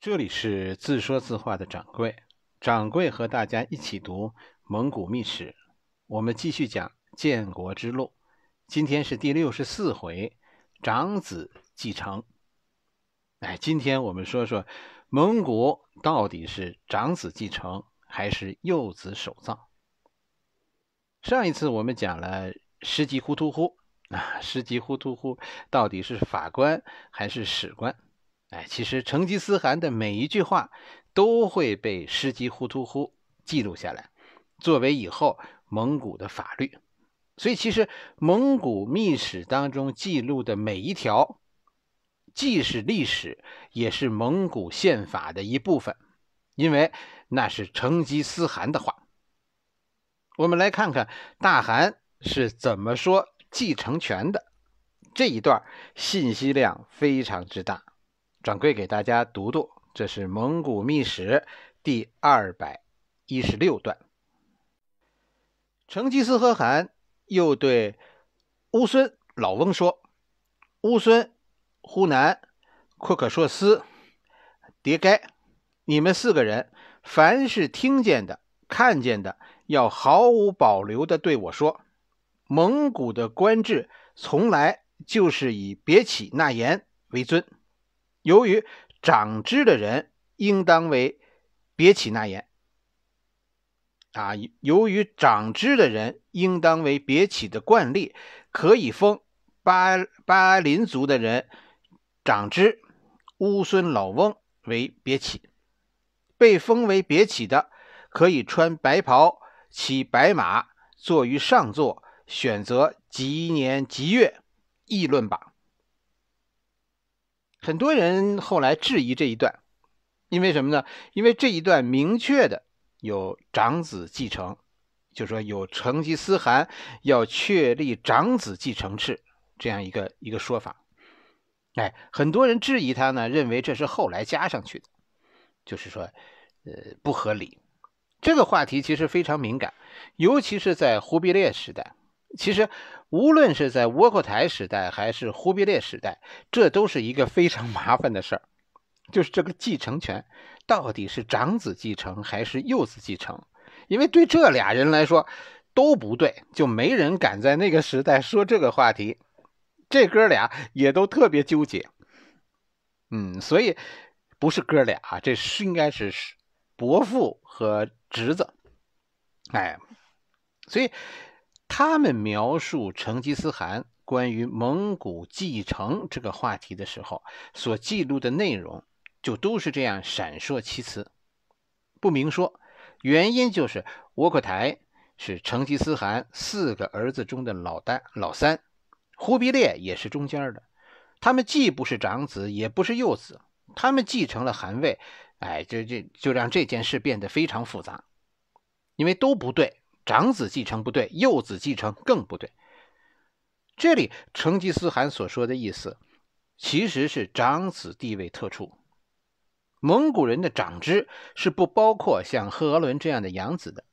这里是自说自话的掌柜，掌柜和大家一起读《蒙古秘史》，我们继续讲建国之路。今天是第六十四回，长子继承。哎，今天我们说说蒙古到底是长子继承还是幼子守藏？上一次我们讲了十吉忽突忽啊，十吉忽突忽到底是法官还是史官？哎，其实成吉思汗的每一句话都会被《史集》《忽突忽记录下来，作为以后蒙古的法律。所以，其实蒙古秘史当中记录的每一条，既是历史，也是蒙古宪法的一部分，因为那是成吉思汗的话。我们来看看大汗是怎么说继承权的这一段，信息量非常之大。掌柜给大家读读，这是《蒙古秘史》第二百一十六段。成吉思汗又对乌孙老翁说：“乌孙、呼南、阔可硕斯、迭该，你们四个人，凡是听见的、看见的，要毫无保留的对我说。蒙古的官制，从来就是以别起那言为尊。”由于长知的人应当为别起那言，啊，由于长知的人应当为别起的惯例，可以封巴巴林族的人长知乌孙老翁为别起。被封为别起的，可以穿白袍，骑白马，坐于上座，选择吉年吉月，议论吧。很多人后来质疑这一段，因为什么呢？因为这一段明确的有长子继承，就说有成吉思汗要确立长子继承制这样一个一个说法。哎，很多人质疑他呢，认为这是后来加上去的，就是说，呃，不合理。这个话题其实非常敏感，尤其是在忽必烈时代，其实。无论是在窝阔台时代还是忽必烈时代，这都是一个非常麻烦的事儿，就是这个继承权到底是长子继承还是幼子继承？因为对这俩人来说都不对，就没人敢在那个时代说这个话题。这哥俩也都特别纠结，嗯，所以不是哥俩，啊，这是应该是伯父和侄子，哎，所以。他们描述成吉思汗关于蒙古继承这个话题的时候，所记录的内容就都是这样闪烁其词，不明说。原因就是窝阔台是成吉思汗四个儿子中的老大老三，忽必烈也是中间的，他们既不是长子，也不是幼子，他们继承了汗位，哎，就这就让这件事变得非常复杂，因为都不对。长子继承不对，幼子继承更不对。这里成吉思汗所说的意思，其实是长子地位特殊。蒙古人的长支是不包括像贺额伦这样的养子的。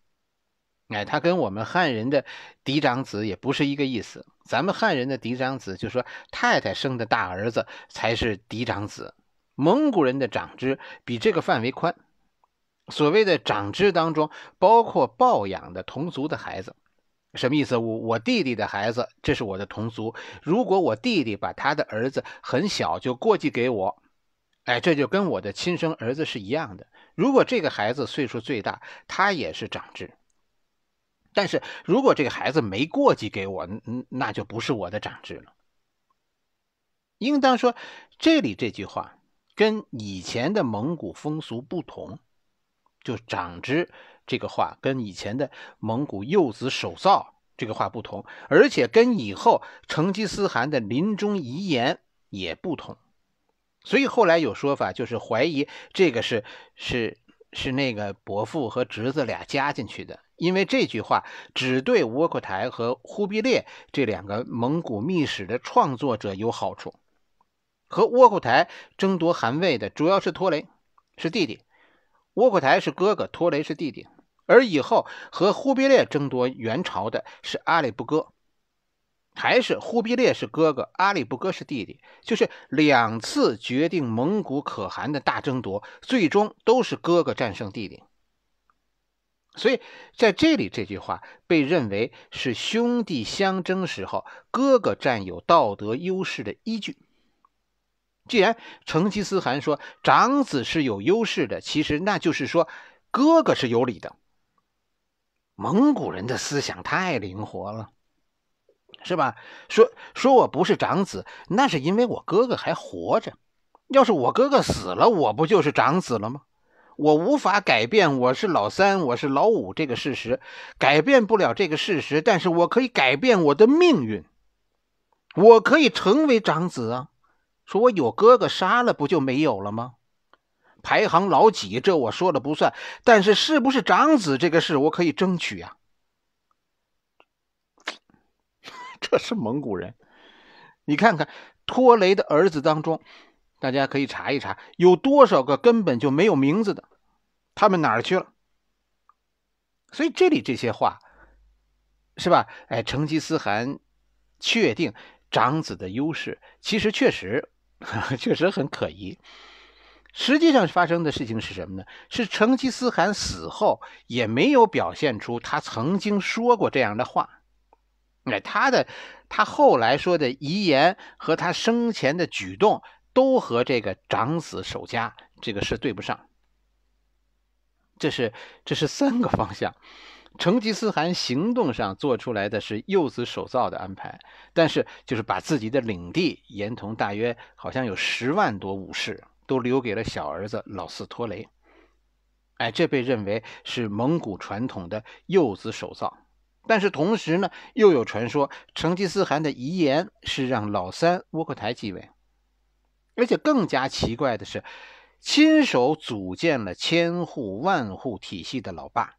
哎，他跟我们汉人的嫡长子也不是一个意思。咱们汉人的嫡长子就说太太生的大儿子才是嫡长子。蒙古人的长支比这个范围宽。所谓的长支当中，包括抱养的同族的孩子，什么意思？我我弟弟的孩子，这是我的同族。如果我弟弟把他的儿子很小就过继给我，哎，这就跟我的亲生儿子是一样的。如果这个孩子岁数最大，他也是长支。但是如果这个孩子没过继给我，那就不是我的长支了。应当说，这里这句话跟以前的蒙古风俗不同。就长之这个话，跟以前的蒙古幼子守造这个话不同，而且跟以后成吉思汗的临终遗言也不同，所以后来有说法，就是怀疑这个是是是那个伯父和侄子俩加进去的，因为这句话只对窝阔台和忽必烈这两个蒙古秘史的创作者有好处，和窝阔台争夺汗位的主要是拖雷，是弟弟。窝阔台是哥哥，拖雷是弟弟，而以后和忽必烈争夺元朝的是阿里不哥，还是忽必烈是哥哥，阿里不哥是弟弟，就是两次决定蒙古可汗的大争夺，最终都是哥哥战胜弟弟，所以在这里这句话被认为是兄弟相争时候哥哥占有道德优势的依据。既然成吉思汗说长子是有优势的，其实那就是说哥哥是有理的。蒙古人的思想太灵活了，是吧？说说我不是长子，那是因为我哥哥还活着。要是我哥哥死了，我不就是长子了吗？我无法改变我是老三、我是老五这个事实，改变不了这个事实，但是我可以改变我的命运，我可以成为长子啊！说：“我有哥哥杀了，不就没有了吗？排行老几？这我说了不算。但是是不是长子这个事，我可以争取啊。”这是蒙古人，你看看托雷的儿子当中，大家可以查一查，有多少个根本就没有名字的，他们哪儿去了？所以这里这些话，是吧？哎，成吉思汗确定长子的优势，其实确实。确实很可疑。实际上发生的事情是什么呢？是成吉思汗死后也没有表现出他曾经说过这样的话。哎，他的他后来说的遗言和他生前的举动都和这个长子守家这个是对不上。这是这是三个方向。成吉思汗行动上做出来的是幼子守造的安排，但是就是把自己的领地沿同大约好像有十万多武士都留给了小儿子老四托雷，哎，这被认为是蒙古传统的幼子守造。但是同时呢又有传说，成吉思汗的遗言是让老三窝阔台继位，而且更加奇怪的是，亲手组建了千户万户体系的老爸。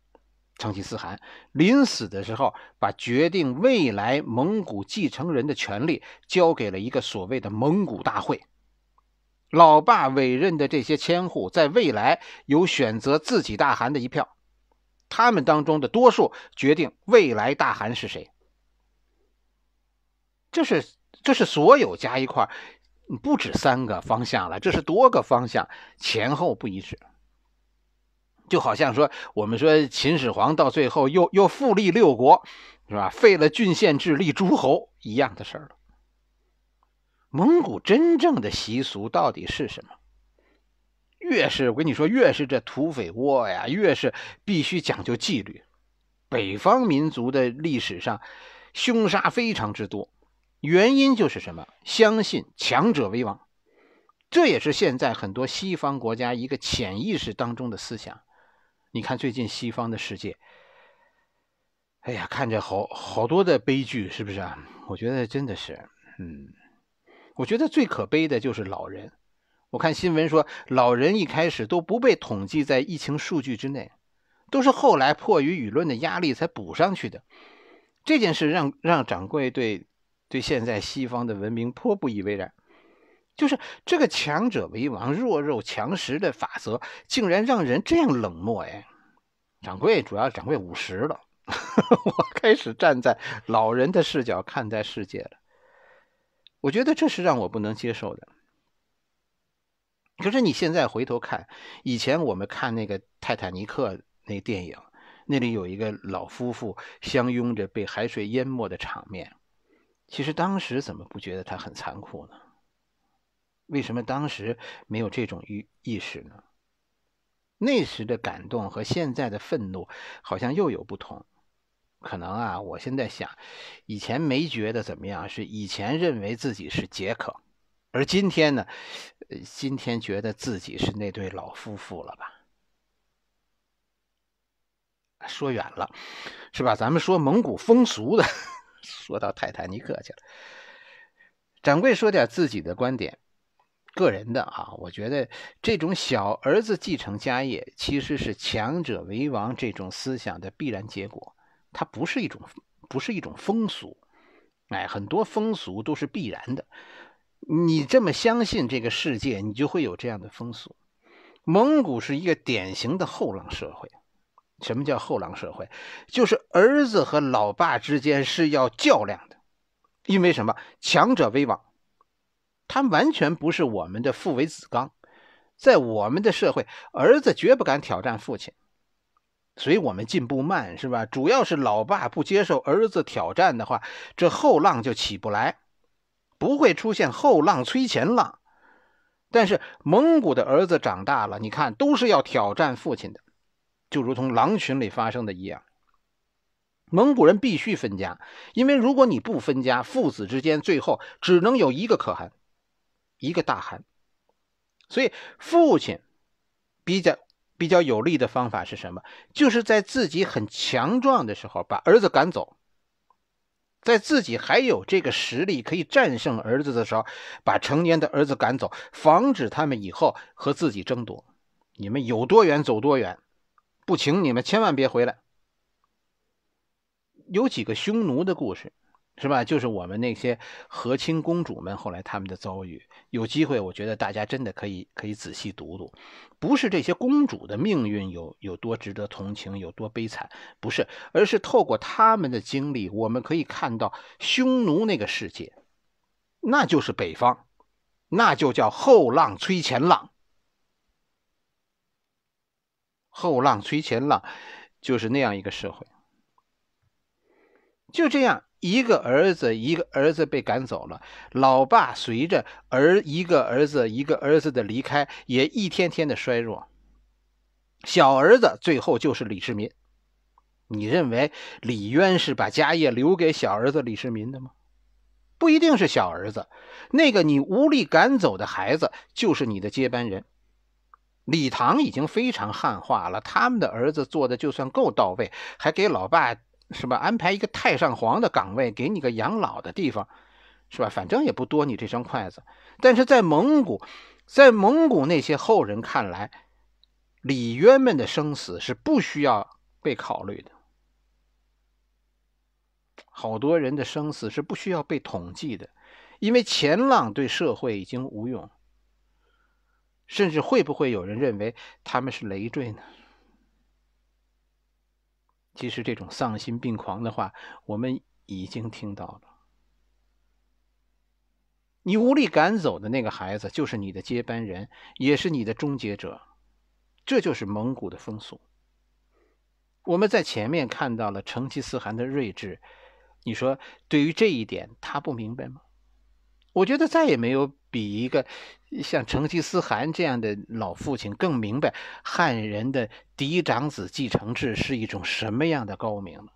成吉思汗临死的时候，把决定未来蒙古继承人的权利交给了一个所谓的蒙古大会。老爸委任的这些千户，在未来有选择自己大汗的一票。他们当中的多数决定未来大汗是谁。这是这是所有加一块，不止三个方向了，这是多个方向，前后不一致。就好像说，我们说秦始皇到最后又又复立六国，是吧？废了郡县制，立诸侯一样的事儿了。蒙古真正的习俗到底是什么？越是我跟你说，越是这土匪窝呀，越是必须讲究纪律。北方民族的历史上，凶杀非常之多，原因就是什么？相信强者为王，这也是现在很多西方国家一个潜意识当中的思想。你看最近西方的世界，哎呀，看着好好多的悲剧，是不是啊？我觉得真的是，嗯，我觉得最可悲的就是老人。我看新闻说，老人一开始都不被统计在疫情数据之内，都是后来迫于舆论的压力才补上去的。这件事让让掌柜对对现在西方的文明颇不以为然，就是这个强者为王、弱肉强食的法则，竟然让人这样冷漠，哎。掌柜，主要掌柜五十了，我开始站在老人的视角看待世界了。我觉得这是让我不能接受的。可是你现在回头看，以前我们看那个《泰坦尼克》那电影，那里有一个老夫妇相拥着被海水淹没的场面，其实当时怎么不觉得他很残酷呢？为什么当时没有这种意意识呢？那时的感动和现在的愤怒好像又有不同，可能啊，我现在想，以前没觉得怎么样，是以前认为自己是杰克，而今天呢，今天觉得自己是那对老夫妇了吧？说远了，是吧？咱们说蒙古风俗的，说到泰坦尼克去了。掌柜说点自己的观点。个人的啊，我觉得这种小儿子继承家业，其实是强者为王这种思想的必然结果。它不是一种，不是一种风俗。哎，很多风俗都是必然的。你这么相信这个世界，你就会有这样的风俗。蒙古是一个典型的后浪社会。什么叫后浪社会？就是儿子和老爸之间是要较量的。因为什么？强者为王。他完全不是我们的父为子纲，在我们的社会，儿子绝不敢挑战父亲，所以我们进步慢，是吧？主要是老爸不接受儿子挑战的话，这后浪就起不来，不会出现后浪催前浪。但是蒙古的儿子长大了，你看都是要挑战父亲的，就如同狼群里发生的一样。蒙古人必须分家，因为如果你不分家，父子之间最后只能有一个可汗。一个大汉，所以父亲比较比较有利的方法是什么？就是在自己很强壮的时候把儿子赶走，在自己还有这个实力可以战胜儿子的时候，把成年的儿子赶走，防止他们以后和自己争夺。你们有多远走多远，不请你们千万别回来。有几个匈奴的故事。是吧？就是我们那些和亲公主们，后来他们的遭遇，有机会，我觉得大家真的可以可以仔细读读。不是这些公主的命运有有多值得同情，有多悲惨，不是，而是透过他们的经历，我们可以看到匈奴那个世界，那就是北方，那就叫后浪催前浪，后浪催前浪，就是那样一个社会，就这样。一个儿子，一个儿子被赶走了，老爸随着儿一个儿子一个儿子的离开，也一天天的衰弱。小儿子最后就是李世民。你认为李渊是把家业留给小儿子李世民的吗？不一定是小儿子，那个你无力赶走的孩子就是你的接班人。李唐已经非常汉化了，他们的儿子做的就算够到位，还给老爸。是吧？安排一个太上皇的岗位，给你个养老的地方，是吧？反正也不多你这双筷子。但是在蒙古，在蒙古那些后人看来，李渊们的生死是不需要被考虑的。好多人的生死是不需要被统计的，因为钱浪对社会已经无用。甚至会不会有人认为他们是累赘呢？其实这种丧心病狂的话，我们已经听到了。你无力赶走的那个孩子，就是你的接班人，也是你的终结者。这就是蒙古的风俗。我们在前面看到了成吉思汗的睿智，你说对于这一点他不明白吗？我觉得再也没有比一个像成吉思汗这样的老父亲更明白汉人的嫡长子继承制是一种什么样的高明了。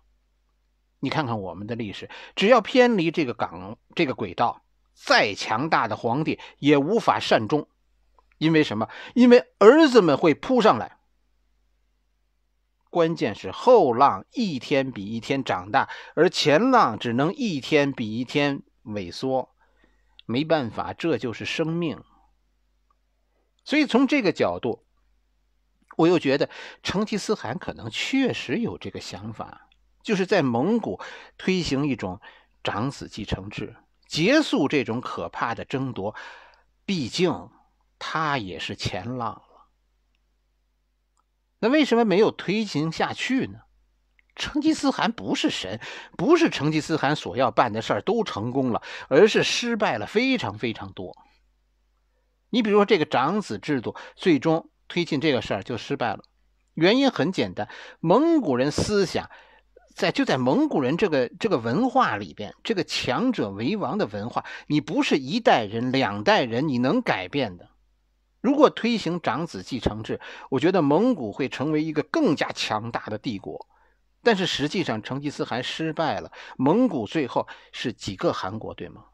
你看看我们的历史，只要偏离这个港这个轨道，再强大的皇帝也无法善终。因为什么？因为儿子们会扑上来。关键是后浪一天比一天长大，而前浪只能一天比一天萎缩。没办法，这就是生命。所以从这个角度，我又觉得成吉思汗可能确实有这个想法，就是在蒙古推行一种长子继承制，结束这种可怕的争夺。毕竟他也是前浪了。那为什么没有推行下去呢？成吉思汗不是神，不是成吉思汗所要办的事儿都成功了，而是失败了非常非常多。你比如说这个长子制度最终推进这个事儿就失败了，原因很简单，蒙古人思想，在就在蒙古人这个这个文化里边，这个强者为王的文化，你不是一代人两代人你能改变的。如果推行长子继承制，我觉得蒙古会成为一个更加强大的帝国。但是实际上，成吉思汗失败了，蒙古最后是几个韩国，对吗？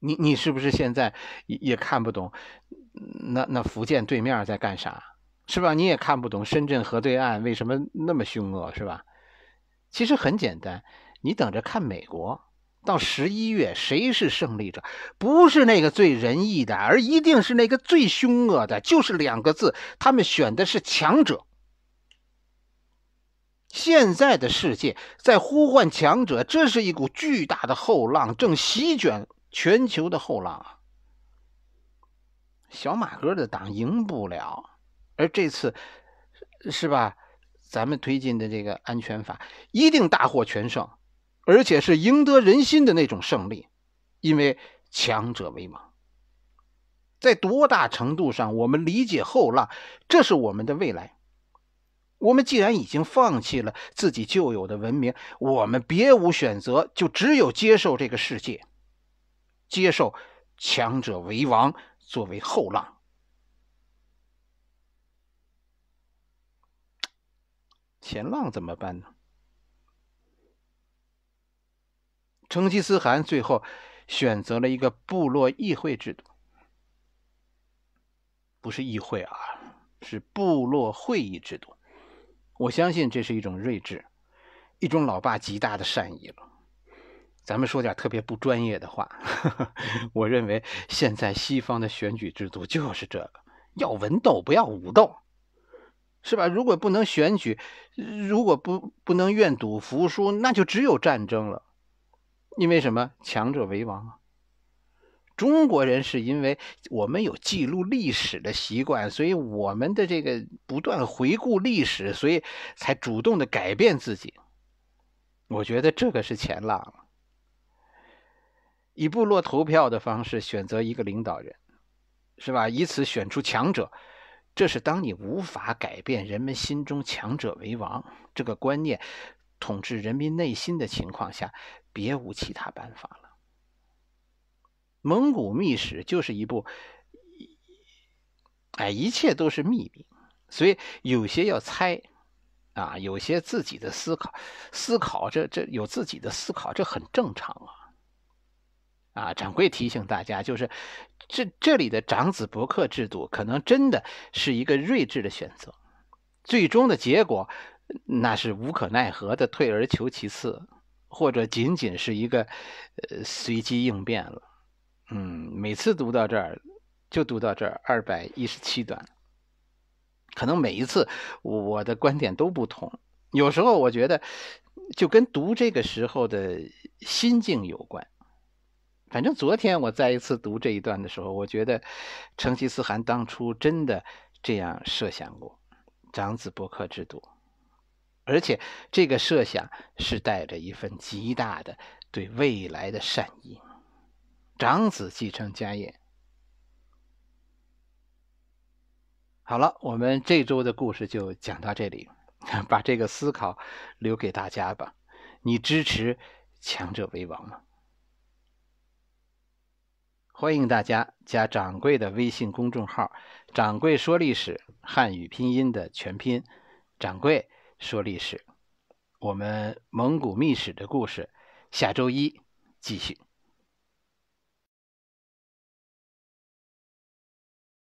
你你是不是现在也看不懂？那那福建对面在干啥？是吧？你也看不懂深圳河对岸为什么那么凶恶，是吧？其实很简单，你等着看美国到十一月谁是胜利者？不是那个最仁义的，而一定是那个最凶恶的。就是两个字，他们选的是强者。现在的世界在呼唤强者，这是一股巨大的后浪，正席卷全球的后浪啊！小马哥的党赢不了，而这次是吧？咱们推进的这个安全法一定大获全胜，而且是赢得人心的那种胜利，因为强者为王。在多大程度上，我们理解后浪，这是我们的未来。我们既然已经放弃了自己旧有的文明，我们别无选择，就只有接受这个世界，接受强者为王，作为后浪，前浪怎么办呢？成吉思汗最后选择了一个部落议会制度，不是议会啊，是部落会议制度。我相信这是一种睿智，一种老爸极大的善意了。咱们说点特别不专业的话，我认为现在西方的选举制度就是这个，要文斗不要武斗，是吧？如果不能选举，如果不不能愿赌服输，那就只有战争了。因为什么？强者为王啊！中国人是因为我们有记录历史的习惯，所以我们的这个不断回顾历史，所以才主动的改变自己。我觉得这个是前浪。以部落投票的方式选择一个领导人，是吧？以此选出强者，这是当你无法改变人们心中强者为王这个观念统治人民内心的情况下，别无其他办法了。《蒙古秘史》就是一部，哎，一切都是秘密，所以有些要猜，啊，有些自己的思考，思考这这有自己的思考，这很正常啊。啊，掌柜提醒大家，就是这这里的长子伯克制度，可能真的是一个睿智的选择，最终的结果，那是无可奈何的退而求其次，或者仅仅是一个呃随机应变了。嗯，每次读到这儿，就读到这儿二百一十七段。可能每一次我的观点都不同。有时候我觉得就跟读这个时候的心境有关。反正昨天我再一次读这一段的时候，我觉得成吉思汗当初真的这样设想过长子博客制度，而且这个设想是带着一份极大的对未来的善意。长子继承家业。好了，我们这周的故事就讲到这里，把这个思考留给大家吧。你支持强者为王吗？欢迎大家加掌柜的微信公众号“掌柜说历史”（汉语拼音的全拼：掌柜说历史）。我们蒙古秘史的故事下周一继续。